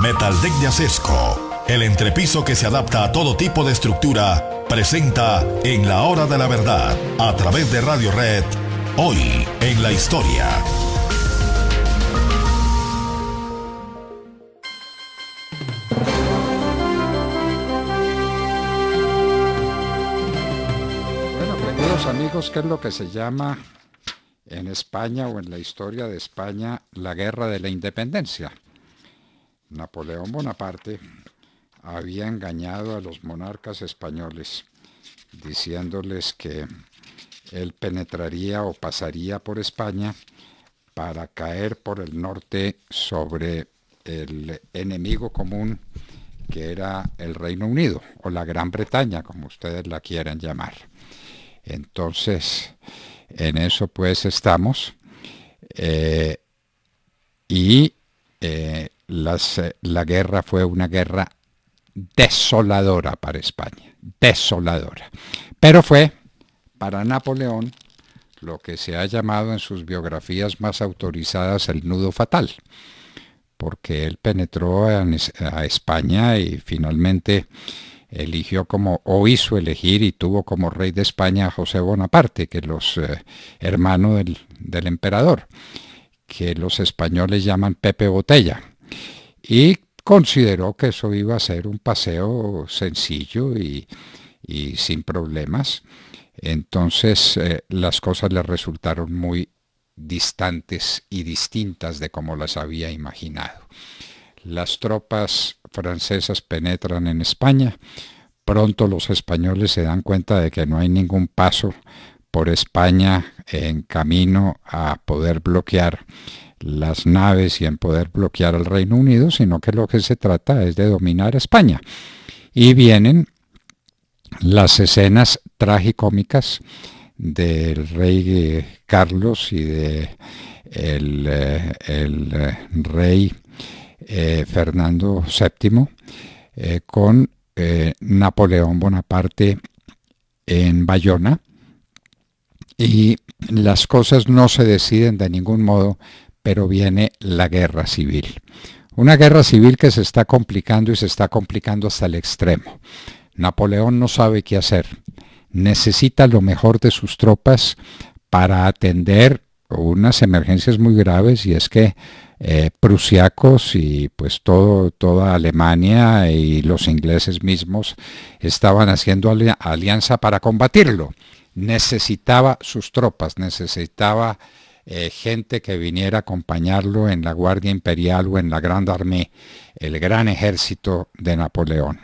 Metaldeck de el entrepiso que se adapta a todo tipo de estructura, presenta en la hora de la verdad, a través de Radio Red, hoy en la historia. Bueno, queridos amigos, ¿qué es lo que se llama en España o en la historia de España la guerra de la independencia? Napoleón Bonaparte había engañado a los monarcas españoles diciéndoles que él penetraría o pasaría por España para caer por el norte sobre el enemigo común que era el Reino Unido o la Gran Bretaña, como ustedes la quieran llamar. Entonces, en eso pues estamos. Eh, y eh, la guerra fue una guerra desoladora para España, desoladora. Pero fue para Napoleón lo que se ha llamado en sus biografías más autorizadas el nudo fatal, porque él penetró a España y finalmente eligió como, o hizo elegir y tuvo como rey de España a José Bonaparte, que los eh, hermanos del emperador, que los españoles llaman Pepe Botella y consideró que eso iba a ser un paseo sencillo y, sin problemas. Entonces eh, las cosas le resultaron muy distantes y distintas de como las había imaginado. Las tropas francesas penetran en España. Pronto los españoles se dan cuenta de que no hay ningún paso por España en camino a poder bloquear las naves y en poder bloquear al Reino Unido, sino que lo que se trata es de dominar España. Y vienen las escenas tragicómicas del rey Carlos y de el, eh, eh, rey eh, Fernando VII con Napoleón Bonaparte en Bayona, y las cosas no se deciden de ningún modo, pero viene la guerra civil. Una guerra civil que se está complicando y se está complicando hasta el extremo. Napoleón no sabe qué hacer. Necesita lo mejor de sus tropas para atender unas emergencias muy graves y es que eh, prusiacos y pues todo, toda Alemania y los ingleses mismos estaban haciendo alianza para combatirlo necesitaba sus tropas, necesitaba eh, gente que viniera a acompañarlo en la Guardia Imperial o en la Grande Armée, el gran ejército de Napoleón.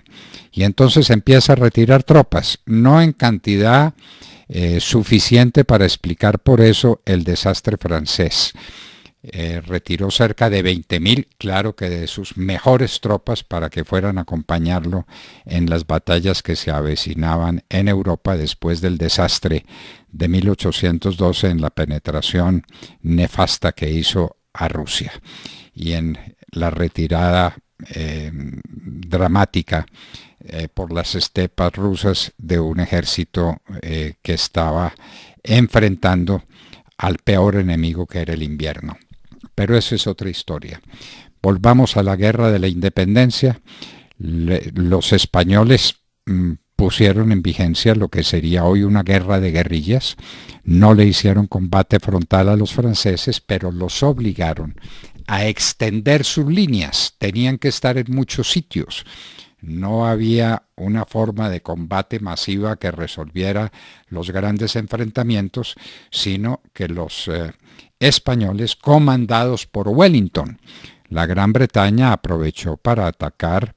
Y entonces empieza a retirar tropas, no en cantidad eh, suficiente para explicar por eso el desastre francés. Eh, retiró cerca de 20.000, claro que de sus mejores tropas para que fueran a acompañarlo en las batallas que se avecinaban en Europa después del desastre de 1812 en la penetración nefasta que hizo a Rusia y en la retirada eh, dramática eh, por las estepas rusas de un ejército que estaba enfrentando al peor enemigo que era el invierno pero eso es otra historia. Volvamos a la guerra de la independencia. los españoles mm, pusieron en vigencia lo que sería hoy una guerra de guerrillas. No le hicieron combate frontal a los franceses, pero los obligaron a extender sus líneas. Tenían que estar en muchos sitios. No había una forma de combate masiva que resolviera los grandes enfrentamientos, sino que los eh, españoles comandados por Wellington. La Gran Bretaña aprovechó para atacar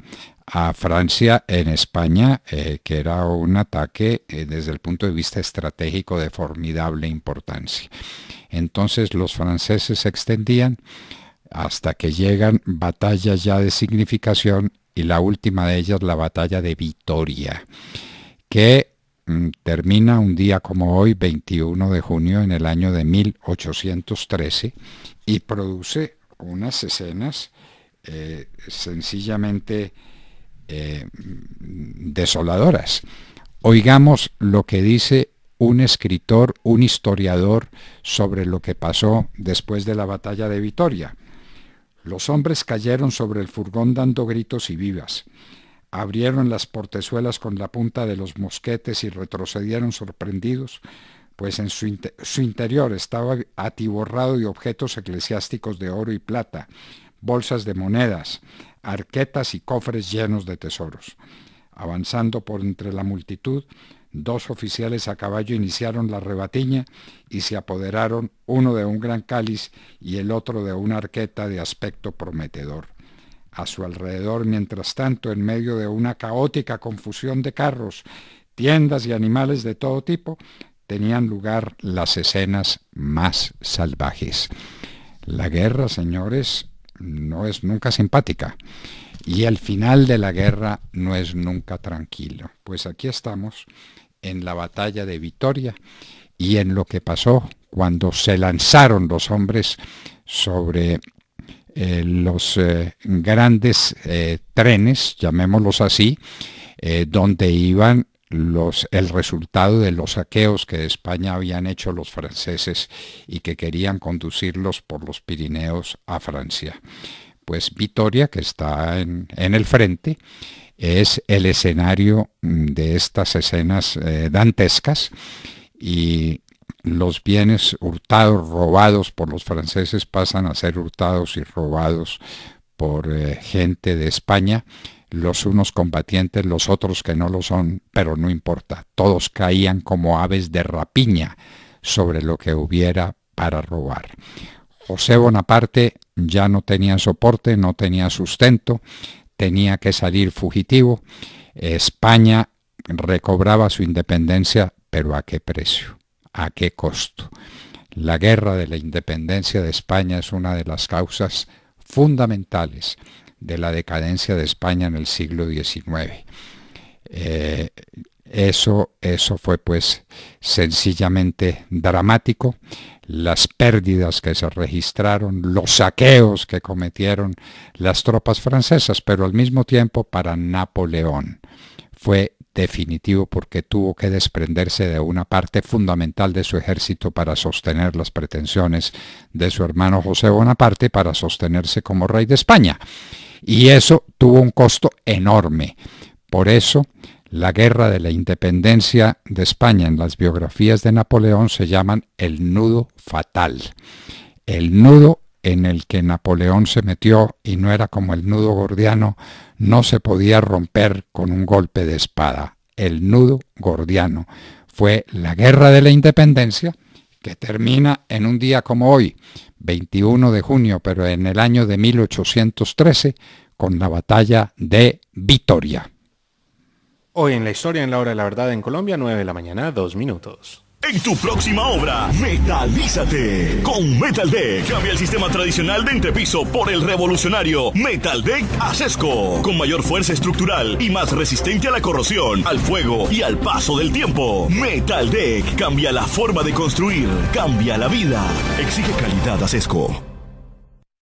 a Francia en España, eh, que era un ataque eh, desde el punto de vista estratégico de formidable importancia. Entonces los franceses se extendían hasta que llegan batallas ya de significación y la última de ellas la batalla de Vitoria, que Mm, termina un día como hoy, 21 de junio, en el año de 1813, y produce unas escenas eh, sencillamente eh, desoladoras. Oigamos lo que dice un escritor, un historiador sobre lo que pasó después de la batalla de Vitoria. Los hombres cayeron sobre el furgón dando gritos y vivas abrieron las portezuelas con la punta de los mosquetes y retrocedieron sorprendidos, pues en su, interior estaba atiborrado de objetos eclesiásticos de oro y plata, bolsas de monedas, arquetas y cofres llenos de tesoros. Avanzando por entre la multitud, dos oficiales a caballo iniciaron la rebatiña y se apoderaron uno de un gran cáliz y el otro de una arqueta de aspecto prometedor. A su alrededor, mientras tanto, en medio de una caótica confusión de carros, tiendas y animales de todo tipo, tenían lugar las escenas más salvajes. La guerra, señores, no es nunca simpática y el final de la guerra no es nunca tranquilo. Pues aquí estamos en la batalla de Vitoria y en lo que pasó cuando se lanzaron los hombres sobre eh, los eh, grandes eh, trenes, llamémoslos así, donde iban los, el resultado de los saqueos que España habían hecho los franceses y que querían conducirlos por los Pirineos a Francia. Pues Vitoria, que está en, en el frente, es el escenario mm, de estas escenas dantescas y los bienes hurtados, robados por los franceses pasan a ser hurtados y robados por eh, gente de España, los unos combatientes, los otros que no lo son, pero no importa, todos caían como aves de rapiña sobre lo que hubiera para robar. José Bonaparte ya no tenía soporte, no tenía sustento, tenía que salir fugitivo. España recobraba su independencia, pero ¿a qué precio? ¿A qué costo? La guerra de la independencia de España es una de las causas fundamentales de la decadencia de España en el siglo XIX. Eh, eso, eso fue pues sencillamente dramático. Las pérdidas que se registraron, los saqueos que cometieron las tropas francesas, pero al mismo tiempo para Napoleón fue definitivo porque tuvo que desprenderse de una parte fundamental de su ejército para sostener las pretensiones de su hermano José Bonaparte para sostenerse como rey de España. Y eso tuvo un costo enorme. Por eso, la guerra de la independencia de España en las biografías de Napoleón se llaman el nudo fatal. El nudo en el que Napoleón se metió y no era como el nudo gordiano, no se podía romper con un golpe de espada. El nudo gordiano fue la guerra de la independencia que termina en un día como hoy, 21 de junio, pero en el año de 1813, con la batalla de Vitoria. Hoy en la historia, en la hora de la verdad en Colombia, 9 de la mañana, 2 minutos. En tu próxima obra, metalízate con Metal Deck. Cambia el sistema tradicional de entrepiso por el revolucionario Metal Deck Acesco, con mayor fuerza estructural y más resistente a la corrosión, al fuego y al paso del tiempo. Metal Deck, cambia la forma de construir, cambia la vida. Exige calidad Acesco.